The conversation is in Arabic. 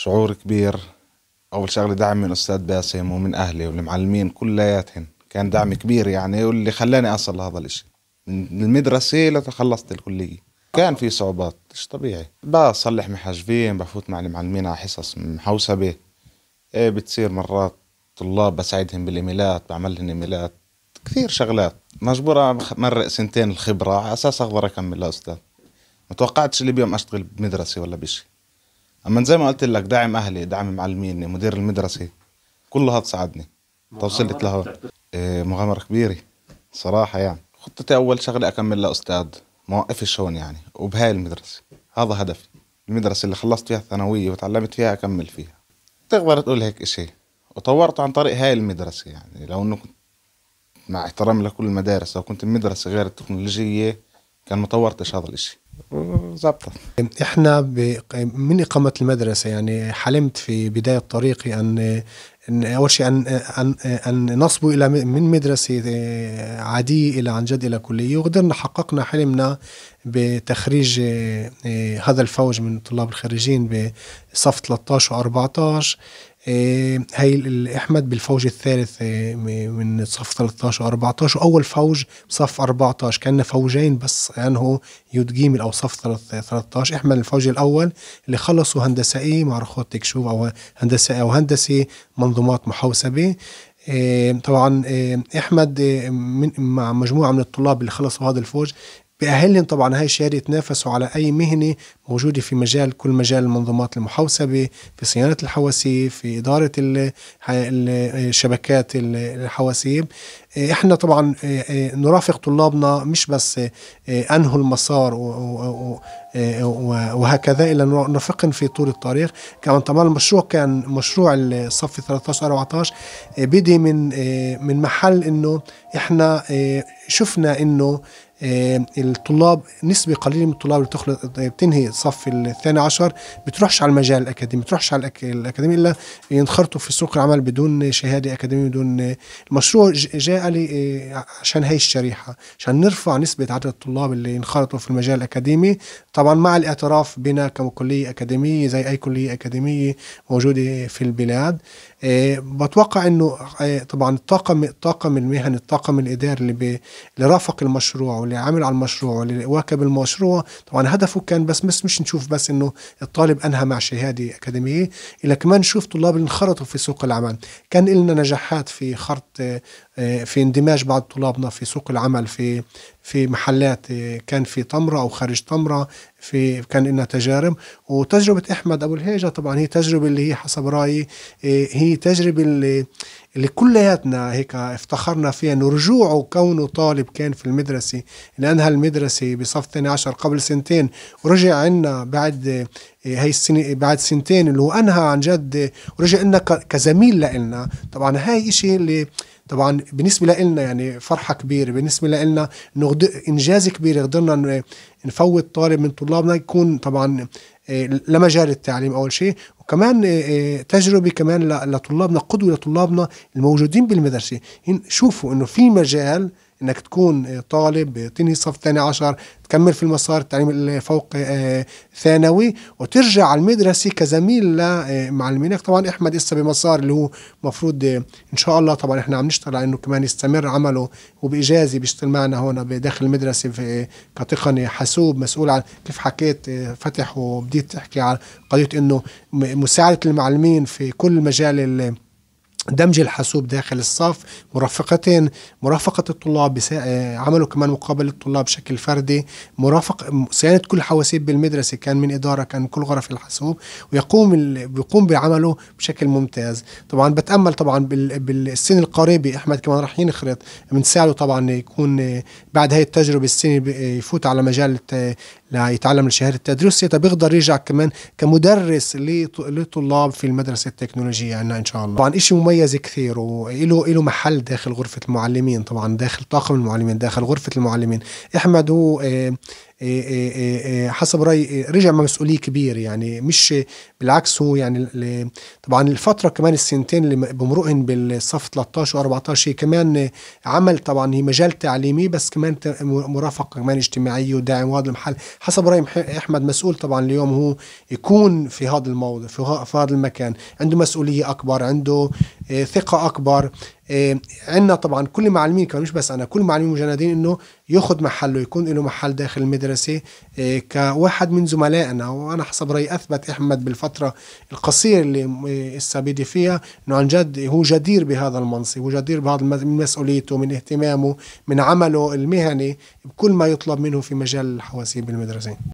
شعور كبير اول شغله دعم من استاذ باسم ومن اهلي والمعلمين كلياتهم كان دعم كبير يعني واللي خلاني اصل لهذا الاشي من المدرسه لتخلصت الكليه كان في صعوبات مش طبيعي بصلح محاجبين بفوت مع المعلمين على حصص محوسبه إيه بتصير مرات طلاب بساعدهم بالايميلات بعمل لهم ايميلات كثير شغلات مجبوره مرق سنتين الخبره على اساس اقدر اكمل لاستاذ ما توقعتش اللي بيوم اشتغل بمدرسه ولا بشيء اما زي ما قلت لك دعم اهلي دعم معلميني مدير المدرسه هذا ساعدني توصلت لهون إيه مغامره كبيره صراحه يعني خطتي اول شغله اكمل لاستاذ ما وقفش هون يعني وبهاي المدرسه هذا هدفي المدرسه اللي خلصت فيها الثانويه وتعلمت فيها اكمل فيها تقدر تقول هيك إشي وطورت عن طريق هاي المدرسه يعني لو انه كنت مع احترامي لكل المدارس لو كنت بمدرسه غير التكنولوجيه كان ما طورتش هذا الإشي وزبطت احنا ب... من اقامه المدرسه يعني حلمت في بدايه طريقي ان ان اول شيء ان ان ان نصب الى من مدرسه آه، عاديه الى عن جد الى كليه وقدرنا حققنا حلمنا بتخريج آه، آه، هذا الفوج من الطلاب الخريجين بصف 13 و14 آه، هاي احمد بالفوج الثالث آه، من صف 13 و 14 اول فوج صف 14 كان فوجين بس عنه يعني يود او صف 13 احمد الفوج الاول اللي خلصوا هندسائي رخوت تكشوف او هندسائي او هندسي منظومات محوسبه آه، طبعا احمد مع مجموعه من الطلاب اللي خلصوا هذا الفوج بأهلهم طبعا هاي الشهادة يتنافسوا على أي مهنة موجودة في مجال كل مجال المنظومات المحوسبة في صيانة الحواسيب في إدارة الشبكات الحواسيب إيه، احنا طبعا إيه، إيه، نرافق طلابنا مش بس انهوا المسار وهكذا الا نرافقهم في طول الطريق كمان طبعا المشروع كان مشروع الصف 13 14 بدي من من محل انه احنا شفنا انه آه، الطلاب نسبة قليلة من الطلاب اللي بتخلص بتنهي الصف الثاني عشر بتروحش على المجال الأكاديمي بتروحش على الأكاديمي إلا ينخرطوا في سوق العمل بدون شهادة أكاديمية بدون المشروع جاء لي آه، عشان هي الشريحة عشان نرفع نسبة عدد الطلاب اللي ينخرطوا في المجال الأكاديمي طبعا مع الاعتراف بنا ككلية أكاديمية زي أي كلية أكاديمية موجودة في البلاد آه، بتوقع انه آه، طبعا الطاقم الطاقم المهني الطاقم الاداري اللي, بي اللي رافق المشروع واللي عامل على المشروع واللي واكب المشروع طبعا هدفه كان بس مش, مش نشوف بس انه الطالب انهى مع شهاده اكاديميه الا كمان نشوف طلاب انخرطوا في سوق العمل كان لنا نجاحات في خرط آه، آه، في اندماج بعض طلابنا في سوق العمل في في محلات آه، كان في تمرة أو خارج تمرة في كان لنا تجارب وتجربة أحمد أبو الهيجة طبعا هي تجربة اللي هي حسب رأيي آه، هي تجربة اللي اللي كلياتنا هيك افتخرنا فيها انه رجوعه كونه طالب كان في المدرسه اللي انهى المدرسه بصف 12 قبل سنتين ورجع عنا بعد هي إيه، السنه بعد سنتين اللي هو انهى عن جد ورجع لنا كزميل لنا طبعا هاي شيء اللي طبعا بالنسبه لنا يعني فرحه كبيره بالنسبه لنا انه انجاز كبير قدرنا نفوت طالب من طلابنا يكون طبعا إيه، لمجال التعليم اول شيء كمان آه، آه، تجربة كمان لطلابنا قدوة لطلابنا الموجودين بالمدرسة شوفوا انه في مجال انك تكون طالب تنهي صف ثاني عشر تكمل في المسار التعليم الفوق آه، ثانوي وترجع على المدرسة كزميل لمعلمينك طبعا احمد اسا بمسار اللي هو مفروض ان شاء الله طبعا احنا عم نشتغل على انه كمان يستمر عمله وبإجازة بيشتغل معنا هون بداخل المدرسة في كتقني حاسوب مسؤول عن كيف حكيت فتح وبديت تحكي عن قضية انه مساعدة المعلمين في كل مجال دمج الحاسوب داخل الصف مرافقتين مرافقة الطلاب آه، عملوا كمان مقابل الطلاب بشكل فردي مرافق صيانة كل حواسيب بالمدرسة كان من إدارة كان كل غرف الحاسوب ويقوم ال... بيقوم بعمله بشكل ممتاز طبعا بتأمل طبعا بال... بالسن القريبة أحمد كمان راح ينخرط بنساعده طبعا يكون آه، بعد هاي التجربة السنة آه، يفوت على مجال ليتعلم الشهادة التدريسية طب يقدر يرجع كمان كمدرس لطلاب في المدرسة التكنولوجية عندنا إن شاء الله طبعا إشي مميز كثير وإله إله محل داخل غرفة المعلمين طبعا داخل طاقم المعلمين داخل غرفة المعلمين أحمد هو آه، إيه، إيه، إيه، حسب رايي رجع مسؤوليه كبير يعني مش بالعكس هو يعني طبعا الفتره كمان السنتين اللي بمرقن بالصف 13 و14 هي كمان عمل طبعا هي مجال تعليمي بس كمان مرافقه كمان اجتماعيه وداعم وهذا المحل حسب راي احمد مسؤول طبعا اليوم هو يكون في هذا الموضوع في هذا المكان عنده مسؤوليه اكبر عنده آه، ثقه اكبر آه، عندنا طبعا كل المعلمين كمان مش بس انا كل المعلمين المجندين انه ياخذ محله يكون له محل داخل المدرسه آه، كواحد من زملائنا وانا حسب رايي اثبت احمد بالفتره القصيره اللي السابقه فيها انه عن جد هو جدير بهذا المنصب وجدير بهذا من مسؤوليته من اهتمامه من عمله المهني بكل ما يطلب منه في مجال الحواسيب بالمدرسه